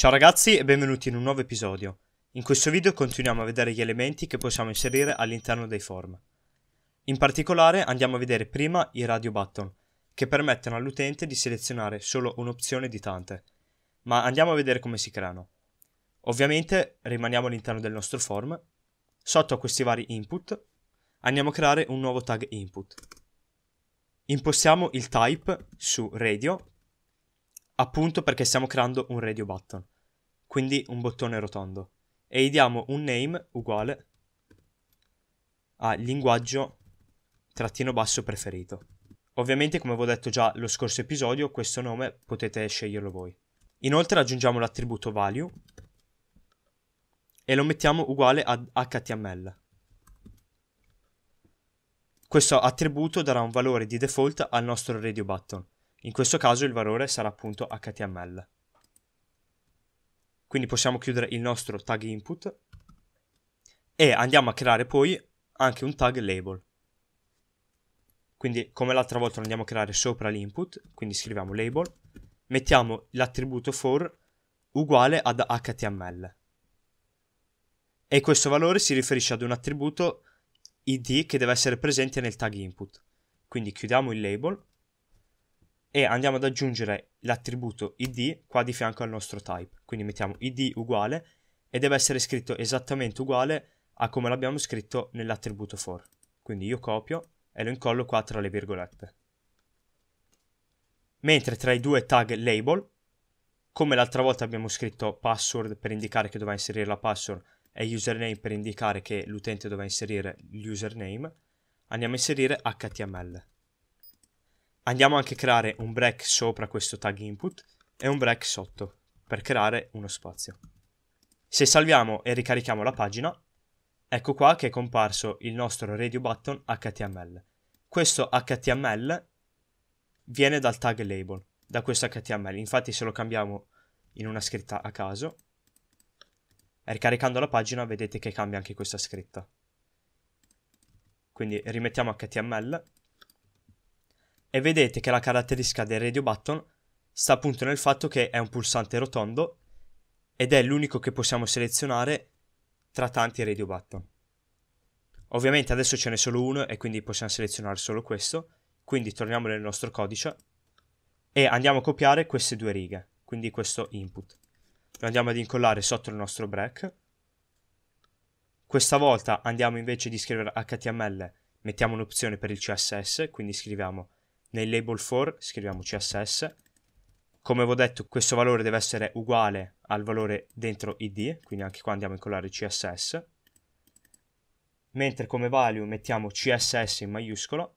Ciao ragazzi e benvenuti in un nuovo episodio. In questo video continuiamo a vedere gli elementi che possiamo inserire all'interno dei form. In particolare andiamo a vedere prima i radio button, che permettono all'utente di selezionare solo un'opzione di tante. Ma andiamo a vedere come si creano. Ovviamente rimaniamo all'interno del nostro form. Sotto a questi vari input andiamo a creare un nuovo tag input. Impostiamo il type su radio appunto perché stiamo creando un radio button, quindi un bottone rotondo, e gli diamo un name uguale a linguaggio trattino basso preferito. Ovviamente, come vi ho detto già lo scorso episodio, questo nome potete sceglierlo voi. Inoltre aggiungiamo l'attributo value e lo mettiamo uguale ad HTML. Questo attributo darà un valore di default al nostro radio button. In questo caso il valore sarà appunto html. Quindi possiamo chiudere il nostro tag input e andiamo a creare poi anche un tag label. Quindi come l'altra volta lo andiamo a creare sopra l'input, quindi scriviamo label, mettiamo l'attributo for uguale ad html. E questo valore si riferisce ad un attributo id che deve essere presente nel tag input. Quindi chiudiamo il label e andiamo ad aggiungere l'attributo id qua di fianco al nostro type. Quindi mettiamo id uguale e deve essere scritto esattamente uguale a come l'abbiamo scritto nell'attributo for. Quindi io copio e lo incollo qua tra le virgolette. Mentre tra i due tag label, come l'altra volta abbiamo scritto password per indicare che doveva inserire la password e username per indicare che l'utente doveva inserire l'username, andiamo a inserire html andiamo anche a creare un break sopra questo tag input e un break sotto per creare uno spazio. Se salviamo e ricarichiamo la pagina, ecco qua che è comparso il nostro radio button HTML. Questo HTML viene dal tag label, da questo HTML. Infatti se lo cambiamo in una scritta a caso, ricaricando la pagina vedete che cambia anche questa scritta. Quindi rimettiamo HTML e vedete che la caratteristica del radio button sta appunto nel fatto che è un pulsante rotondo ed è l'unico che possiamo selezionare tra tanti radio button. Ovviamente adesso ce n'è solo uno e quindi possiamo selezionare solo questo, quindi torniamo nel nostro codice e andiamo a copiare queste due righe, quindi questo input. Lo andiamo ad incollare sotto il nostro break. Questa volta andiamo invece di scrivere HTML, mettiamo un'opzione per il CSS, quindi scriviamo nel label for scriviamo CSS. Come vi ho detto, questo valore deve essere uguale al valore dentro id, quindi anche qua andiamo a incollare CSS. Mentre come value mettiamo CSS in maiuscolo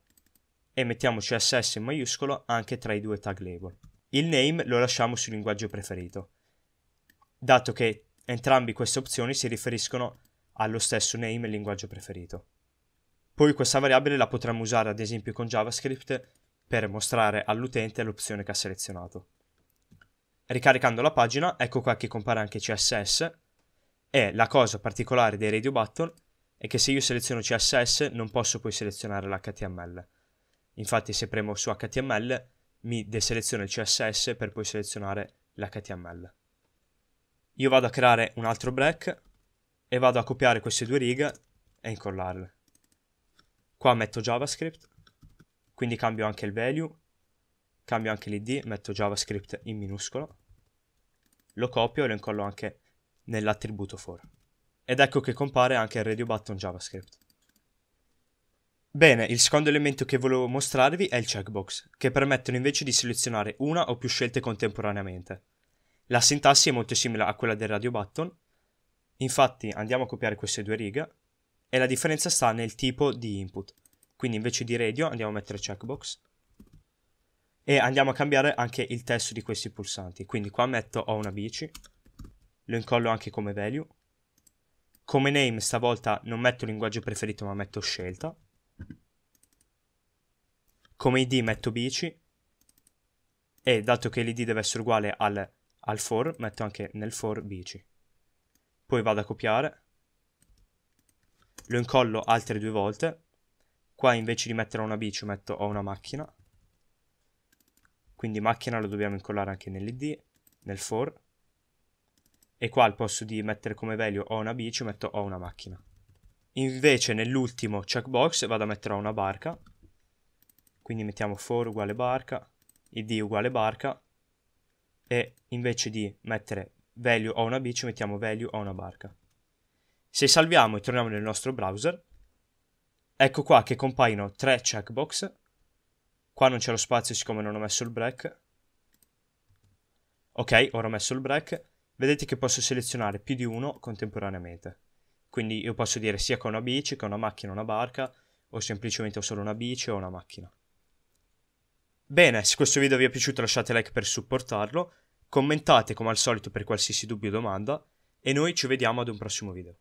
e mettiamo CSS in maiuscolo anche tra i due tag label. Il name lo lasciamo sul linguaggio preferito, dato che entrambi queste opzioni si riferiscono allo stesso name e linguaggio preferito. Poi questa variabile la potremmo usare ad esempio con JavaScript per mostrare all'utente l'opzione che ha selezionato. Ricaricando la pagina, ecco qua che compare anche CSS e la cosa particolare dei radio button è che se io seleziono CSS non posso poi selezionare l'HTML. Infatti se premo su HTML mi deseleziona il CSS per poi selezionare l'HTML. Io vado a creare un altro break e vado a copiare queste due righe e incollarle. Qua metto JavaScript quindi cambio anche il value, cambio anche l'id, metto javascript in minuscolo, lo copio e lo incollo anche nell'attributo for. Ed ecco che compare anche il radio button javascript. Bene, il secondo elemento che volevo mostrarvi è il checkbox, che permettono invece di selezionare una o più scelte contemporaneamente. La sintassi è molto simile a quella del radio button, infatti andiamo a copiare queste due righe, e la differenza sta nel tipo di input. Quindi invece di radio andiamo a mettere checkbox e andiamo a cambiare anche il testo di questi pulsanti. Quindi qua metto ho una bici, lo incollo anche come value. Come name stavolta non metto linguaggio preferito ma metto scelta. Come id metto bici e dato che l'id deve essere uguale al, al for metto anche nel for bici. Poi vado a copiare, lo incollo altre due volte Qua invece di mettere una bici metto ho una macchina. Quindi macchina lo dobbiamo incollare anche nell'id, nel for. E qua al posto di mettere come value ho una bici metto ho una macchina. Invece nell'ultimo checkbox vado a mettere una barca. Quindi mettiamo for uguale barca, id uguale barca. E invece di mettere value o una bici mettiamo value o una barca. Se salviamo e torniamo nel nostro browser, Ecco qua che compaiono tre checkbox. Qua non c'è lo spazio siccome non ho messo il break. Ok, ora ho messo il break. Vedete che posso selezionare più di uno contemporaneamente. Quindi io posso dire sia con una bici, che ho una macchina, una barca, o semplicemente ho solo una bici o una macchina. Bene, se questo video vi è piaciuto lasciate like per supportarlo, commentate come al solito per qualsiasi dubbio o domanda, e noi ci vediamo ad un prossimo video.